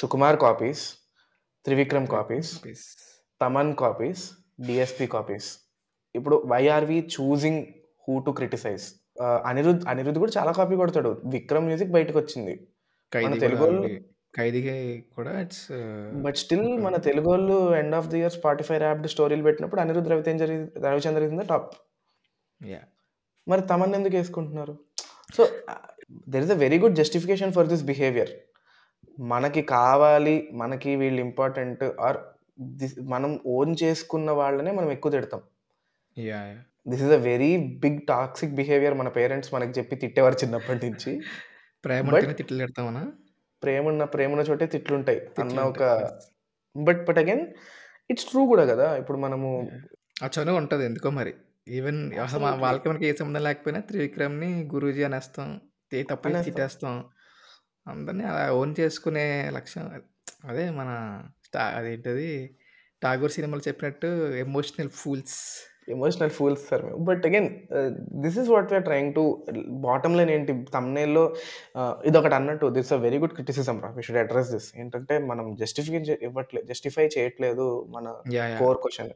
Sukumar copies Trivikram copies Thaman copies DSP copies ఇప్పుడు why are we choosing who to criticise Anirudh Anirudh కూడా చాలా copy కొడతాడు Vikram music బయటకు వచ్చింది but still మన తెలుగు వాళ్ళు end of the year Spotify wrapped స్టోరీలు పెట్టినప్పుడు అనిరుద్ రవితేంద్ర రవిచంద్ర కింద టాప్ మరి తమన్ ఎందుకు వేసుకుంటున్నారు so there is a very good justification for this behaviour మనకి కావాలి మనకి వీళ్ళు ఇంపార్టెంట్ ఆర్ మనం ఓన్ చేసుకున్న వాళ్ళనే మనం ఎక్కువ తిడతాం this is a very big toxic behaviour మన పేరెంట్స్ మనకి చెప్పి తిట్టేవారు చిన్నప్పటి నుంచి ప్రేమ ప్రేమున్న ప్రేమన్న చోటే తిట్లుంటాయి అన్న ఒక but but again it's true కూడా కదా ఇప్పుడు మనము ఆ చనువు ఉంటుంది ఎందుకో మరి ఈవెన్ వాళ్ళకి మనకి ఏ సంబంధం లేకపోయినా త్రివిక్రమ్ని గురూజీ అనేస్తాం తప్పని తిట్టేస్తాం అందరినీ అలా ఓన్ చేసుకునే లక్ష్యం అదే మన అదేంటది టాగోర్ సినిమాలు చెప్పినట్టు emotional fools emotional fools sir మేము but again this is what we're trying to bottom line ఏంటి తమ్నేల్లో uh, ఇదొకటి అన్నట్టు this a very good criticism రా వీ షుడ్ అడ్రస్ దిస్ ఏంటంటే మనం జస్టిఫికే ఇవ్వట్లేదు జస్టిఫై చేయట్లేదు మన కోర్ క్వశ్చన్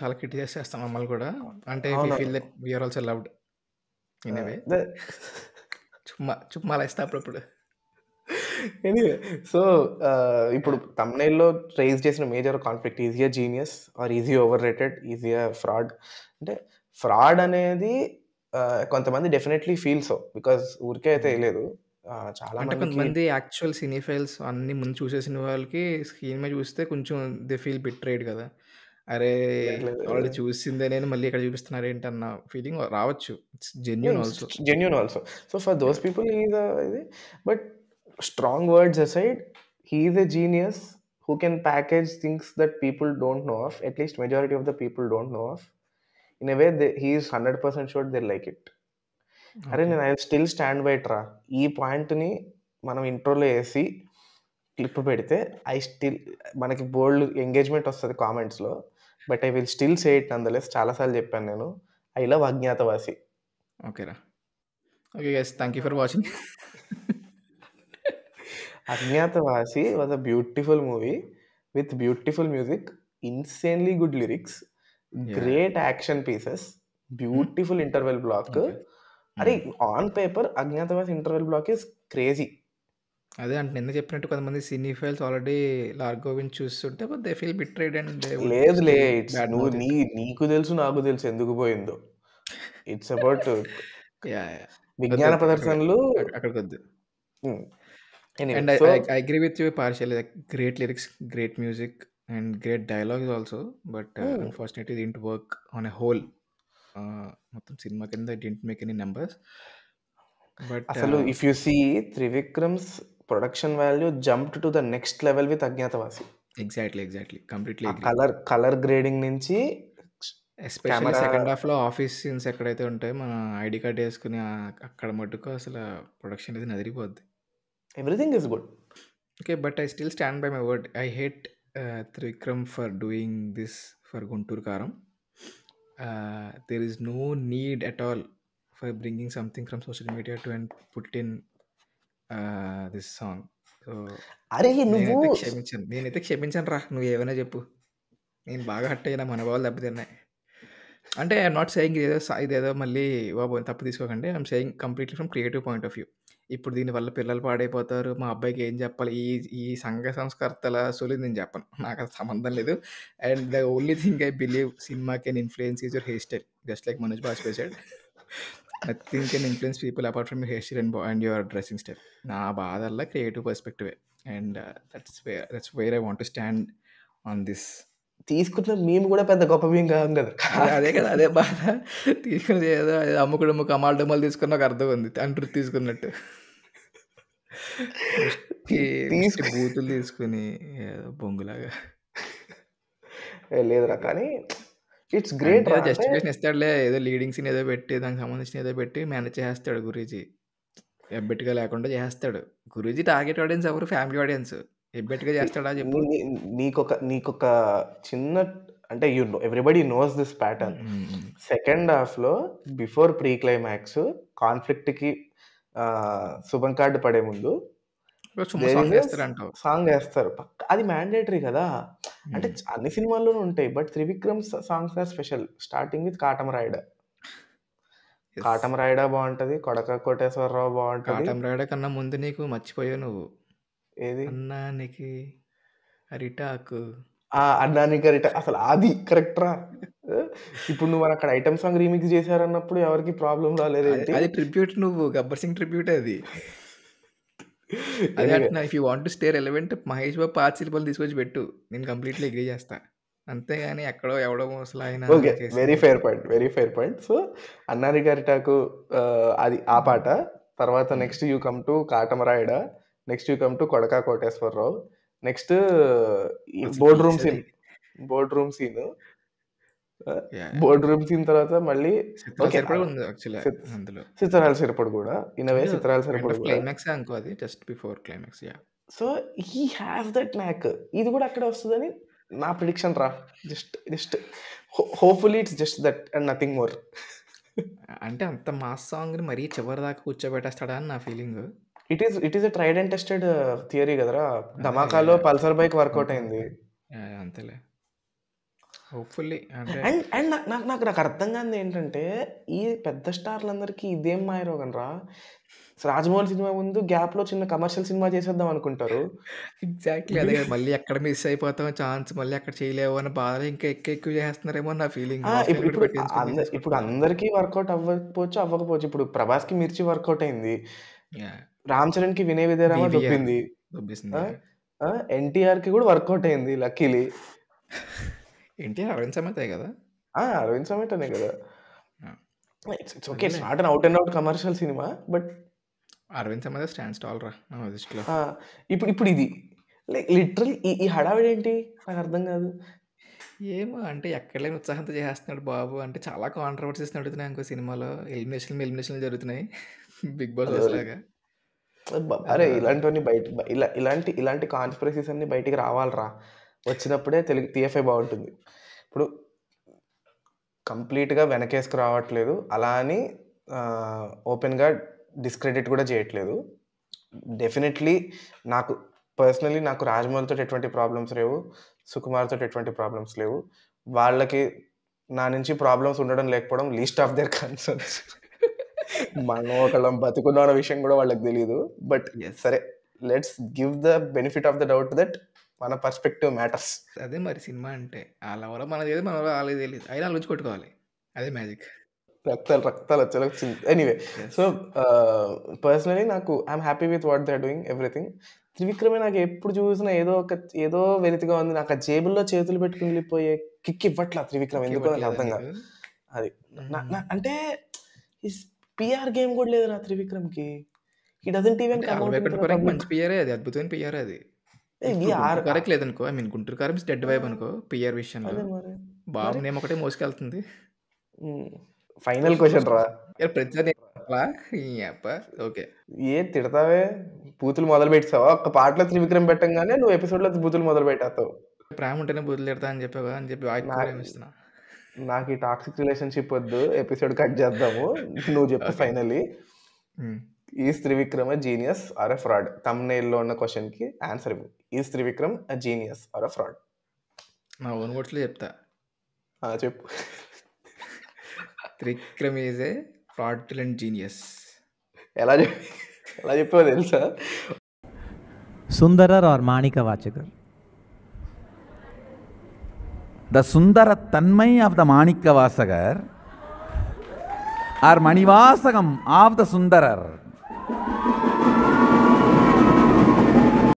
చాలా క్రిటిసైజ్ చేస్తాం మమ్మల్ని కూడా అంటే feel that we're also loved in way చుమ్మా చుమ్మాలా ఇస్తా అప్పుడప్పుడు ఎనీవే సో uh, ఇప్పుడు తమ్నైల్లో రైజ్ చేసిన major conflict is he a genius or is he overrated is he a fraud అంటే ఫ్రాడ్ అనేది uh, కొంతమంది డెఫినెట్లీ ఫీల్ సో బికాస్ ఊరికే అయితే hmm. లేదు చాలా అంటే కొంతమంది యాక్చువల్ సినీ ఫైల్స్ అన్ని ముందు చూసేసిన వాళ్ళకి స్క్రీన్ మీద చూస్తే కొంచెం దే ఫీల్ బిట్రేడ్ కదా అరే వాళ్ళు చూసిందే నేను మళ్ళీ ఇక్కడ చూపిస్తున్నారు ఏంటి అన్న ఫీలింగ్ రావచ్చు genuine also genuine also so for those people ఇది but strong words aside he's a genius who can package things that people don't know of at least majority of the people don't know of in a way they he's hundred percent sure they like it అరే నేను I still stand byte రా ఈ పాయింట్ని మనం ఇంట్రోలో వేసి clip పెడితే I still మనకి బోల్డ్ engagement వస్తుంది కామెంట్స్లో but I will still say it nonetheless చాలాసార్లు చెప్పాను నేను ఐ లవ్ అజ్ఞాతవాసి ఓకేరా okay guys thank you for watching Agnyaathavaasi was a beautiful movie with beautiful music insanely good lyrics great action pieces hmm. Beautiful interval block hmm. అరే on paper Agnyaathavaasi interval block is crazy అదే అంటే నిన్న చెప్పినట్టు కొంతమంది సినీ files already లార్గోవిన్ చూస్తుంటే but they feel betrayed and లేదు లే నువ్వు నీ నీకు తెలుసు నాకు తెలుసు ఎందుకు పోయిందో ఇట్స్ అబౌట్ విజ్ఞాన ప్రదర్శనలు అక్కడికి వద్దు hmm. And and I so, with partial agree great lyrics great music and great great music, and great dialogues also. But uh, hmm. Uh, మొత్తం సినిమా కింద didn't make any numbers but అసలు if you see Trivikram's production value jump to the next level with Agnyaathavaasi exactly exactly completely colour colour grading నుంచి especially second half లో office scenes ఎక్కడైతే ఉంటాయో మన ID card వేసుకుని అక్కడ మటుకు అసలు ప్రొడక్షన్ అనేది నదిరిపోద్ది everything is good okay but I still stand by my word I hate Trivikram for doing this for Guntur Kaaram there is no need at all for bringing something from social media to and put in this song అరే నువ్వు క్షమించాను నేనైతే క్షమించాను రా నువ్వు ఏమైనా చెప్పు నేను బాగా hot అయినా మనోభావాలు దెబ్బతిన్నాయి అంటే ఐఎమ్ నాట్ సేయింగ్ ఇదేదో ఇదేదో మళ్ళీ బాబు తప్పు తీసుకోకండి I'm saying completely from creative point of view ఇప్పుడు దీనివల్ల పిల్లలు పాడైపోతారు మా అబ్బాయికి ఏం చెప్పాలి ఈ ఈ సంఘ సంస్కర్తల సొలి నేను చెప్పను నాకు అది సంబంధం లేదు and the only thing I believe cinema can influence is your hairstyle just like Manoj Bajpayee side nothing can influence people apart from your hairstyle and and your dressing style నా బాధల్లా క్రియేటివ్ పర్స్పెక్టివే and that's where that's where I want to stand on this తీసుకున్న మేము కూడా పెద్ద గొప్ప మేము కాదు కదా అదే కదా అదే బాధ తీసుకుని ఏదో అమ్ముకుడు అమ్ముకు అమ్మాల డమ్మలు తీసుకున్న ఒక అర్థం ఉంది అంటు తీసుకున్నట్టు బూతులు తీసుకుని బొంగులాగా లేదురా కానీ ఇట్స్ గ్రేట్ జస్టిఫికేషన్ ఇస్తాడులే ఏదో లీడింగ్స్ ఏదో పెట్టి దానికి సంబంధించిన ఏదో పెట్టి మేనేజ్ చేస్తాడు గురూజీ ఎబ్బెట్టుగా లేకుండా చేస్తాడు గురూజీ టార్గెట్ ఆడియన్స్ ఎవరు ఫ్యామిలీ ఆడియన్స్ ఎబ్బెట్గా చేస్తాడా చెప్పు నీకొక నీకొక చిన్న అంటే you know everybody knows this pattern second half లో బిఫోర్ ప్రీ క్లైమాక్స్ కాన్ఫ్లిక్ట్ కి శుభం కార్డు పడే ముందు సాంగ్ వేస్తారు అది మ్యాండేటరీ కదా అంటే అన్ని సినిమాల్లోనూ ఉంటాయి but Trivikram songs special starting with Katama Rayuda Katama Rayuda బాగుంటది కొడక కోటేశ్వరరావు బాగుంటుంది కాటం రాయడా కన్నా ముందు నీకు మర్చిపోయావు నువ్వు ఏది? అన్నానికి అరిటాకు. ఆ! 'అన్నానికి అరిటాకు' అసలు అది కరెక్ట్‌రా! ఆ! ఇప్పుడు అక్కడ ఐటమ్ సాంగ్ రీమిక్స్ చేశారన్నప్పుడు ఎవరికీ ప్రాబ్లమ్ రాలేదు అది ట్రిబ్యూట్ నువ్వు. గబ్బర్ సింగ్ ట్రిబ్యూటే అది. అదే అంటున్నా. If you want to stay relevant 'Mahesh Babu' పాత సినిమాలు తీసుకొచ్చి పెట్టు. నేను కంప్లీట్‌లీ అగ్రీ చేస్తా. అంతేగాని ఎక్కడో ఎవడో ముసలాయన okay. Very fair point. Very fair point. So అన్నారి అరిటాకు' ఆహ్, అది ఆ పాట. తర్వాత next you come to 'Katamarayuda.' Next you come to Kodaka Koteswararao next board room scene board room scene board room scene తర్వాత మళ్ళీ చిత్రాల సరిపడు కూడా ఇన్ అవే చిత్రాల సరిపడు క్లైమాక్స్ అనుకో అది just before yeah so he has that మ్యాక్ ఇది కూడా అక్కడ వస్తుందని నా ప్రిడిక్షన్ రా just just hopefully it's just that and nothing more అంటే అంత మాస్ సాంగ్ మరీ చివరిదాకా కూర్చోబెట్టేస్తాడా అని నా feeling it is it is a tried and tested theory కదరా ధమాకాలో పల్సర్ బైక్ వర్కౌట్ అయింది అంతేలే హోప్ఫుల్లీ అండ్ అండ్ నాకు నాకు నాకు అర్థం కాదు ఏంటంటే ఈ పెద్ద స్టార్లందరికీ ఇదేం మాయరోగన్ రా రాజమౌళి సినిమా ముందు గ్యాప్ లో చిన్న కమర్షియల్ సినిమా చేసేద్దాం అనుకుంటారు ఎగ్జాక్ట్లీ అదే మళ్ళీ ఎక్కడ మిస్ అయిపోతామో ఛాన్స్ మళ్ళీ అక్కడ చేయలేవు అన్న బాధ ఇంకా ఎక్కువ ఎక్కువ చేస్తున్నారేమో నా ఫీలింగ్ ఇప్పుడు అందరికీ వర్కౌట్ అవ్వకపోవచ్చు అవ్వకపోవచ్చు ఇప్పుడు ప్రభాస్ కి మిర్చి వర్కౌట్ అయింది రామ్ చరణ్ కి వినే విధేరామా దొబ్బింది ఎన్టీఆర్ కి కూడా వర్కౌట్ అయింది లక్కీలీ ఎన్టీఆర్ అరవింద్ సమేతే కదా అరవింద్ సమేతనే కదా it's it's okay it's not an out and out commercial సినిమా but Aravind Sametha stands stall రా ఇప్పుడు ఇప్పుడు ఇది లైక్ లిటరల్ ఈ హడావిడి ఏంటి నాకు అర్థం కాదు ఏమో అంటే ఎక్కడ లేని ఉత్సాహంతో చేస్తున్నాడు బాబు అంటే చాలా కాంట్రవర్సీస్ నడుతున్నాయి ఇంకో సినిమాలో ఎలిమినేషన్ ఎలిమినేషన్లు జరుగుతున్నాయి బిగ్ బాస్ లాగా అరే ఇలాంటివన్నీ బయట ఇలా ఇలాంటి ఇలాంటి కాన్స్పిరసీస్ అన్ని బయటికి రావాలరా వచ్చినప్పుడే తెలుగు టీఎఫ్ఐ బాగుంటుంది ఇప్పుడు కంప్లీట్గా వెనకేసుకు రావట్లేదు అలా అని ఓపెన్గా డిస్క్రెడిట్ కూడా చేయట్లేదు డెఫినెట్లీ నాకు పర్సనలీ నాకు రాజమౌళితో ఎటువంటి ప్రాబ్లమ్స్ లేవు సుకుమార్తో ఎటువంటి ప్రాబ్లమ్స్ లేవు వాళ్ళకి నా నుంచి ప్రాబ్లమ్స్ ఉండడం లేకపోవడం లీస్ట్ ఆఫ్ దేర్ కన్సర్న్స్ మనం ఒకళ్ళం అన్న విషయం కూడా వాళ్ళకి తెలియదు బట్ సరే let's give the benefit of the doubt that మన పర్స్పెక్టివ్ మ్యాటర్స్ అదే మరి సినిమా అంటే వాళ్ళ వల్ల మనది తెలియదు మన వల్ల వాళ్ళకి తెలియదు అయినా ఆలోచి కొట్టుకోవాలి అదే మ్యాజిక్ రక్తాలు రక్తాలు వచ్చేలా ఎనీవే సో పర్సనలీ నాకు I'm happy with what they doing everything త్రివిక్రమే నాకు ఎప్పుడు చూసినా ఏదో ఒక ఏదో వెలితిగా ఉంది నాకు ఆ జేబుల్లో చేతులు పెట్టుకుని వెళ్ళిపోయే కిక్ ఇవ్వట్లా త్రివిక్రమ్ ఎందుకో అర్థంగా అర్థం కాదు అది hmm. అంటే పిఆర్ గేమ్ కూడా లేదు నా త్రివిక్రమ్ కి ఈ డజంట్ ఈవెన్ కమ్ అవుట్ మంచి పిఆర్ అది అద్భుతమైన పిఆర్ అది కరెక్ట్ లేదనుకో ఐ మీన్ గుంటూరు కారం డెడ్ వైబ్ అనుకో పిఆర్ విషయం బాబు నేమ్ ఒకటే మోసుకెళ్తుంది ఫైనల్ క్వశ్చన్ రా ప్రతిదాని ఓకే ఏ తిడతావే బూతులు మొదలు పెట్టావా ఒక పాటలో త్రివిక్రమ్ పెట్టంగానే నువ్వు ఎపిసోడ్ లో బూతులు మొదలు పెట్టావు ప్రేమ ఉంటేనే బూతులు తిడతా అని చెప్పావు అని చెప్పి వాయిస్ ఇస్తున్నా నాకు ఈ టాక్సిక్ రిలేషన్షిప్ వద్దు ఎపిసోడ్ కట్ చేద్దాము నువ్వు చెప్పు ఫైనలీ hmm. ఈ Trivikram genius or a fraud తమ్నేల్లో ఉన్న క్వశ్చన్ కి ఆన్సర్ ఇవ్వు ఈ Trivikram genius or a fraud నా ఓన్ లో చెప్తా చెప్పు Trivikram is a fraud and genius ఎలా ఎలా చెప్పావు తెలుసా సుందరర్ are మాణిక వాచకర్ the சுந்தரத்தன்மை of the Manikkavasagar or Manivasagam of the Sundarar